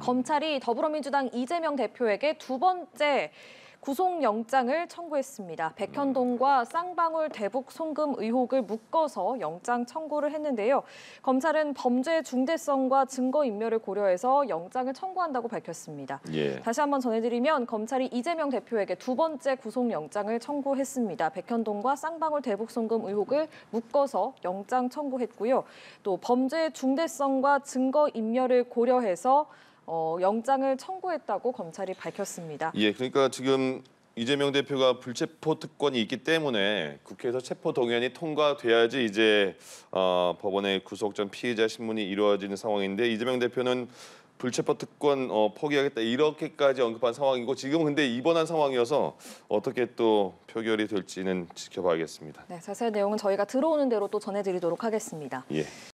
검찰이 더불어민주당 이재명 대표에게 두 번째 구속영장을 청구했습니다. 백현동과 쌍방울 대북 송금 의혹을 묶어서 영장 청구를 했는데요. 검찰은 범죄 의 중대성과 증거인멸을 고려해서 영장을 청구한다고 밝혔습니다. 예. 다시 한번 전해드리면 검찰이 이재명 대표에게 두 번째 구속영장을 청구했습니다. 백현동과 쌍방울 대북 송금 의혹을 묶어서 영장 청구했고요. 또 범죄 의 중대성과 증거인멸을 고려해서 어, 영장을 청구했다고 검찰이 밝혔습니다. 예, 그러니까 지금 이재명 대표가 불체포 특권이 있기 때문에 국회에서 체포 동의안이 통과돼야지 이제 어, 법원의 구속 전 피의자 신문이 이루어지는 상황인데 이재명 대표는 불체포 특권 어, 포기하겠다 이렇게까지 언급한 상황이고 지금 근데 입원한 상황이어서 어떻게 또 표결이 될지는 지켜봐야겠습니다. 네, 자세한 내용은 저희가 들어오는 대로 또 전해드리도록 하겠습니다. 예.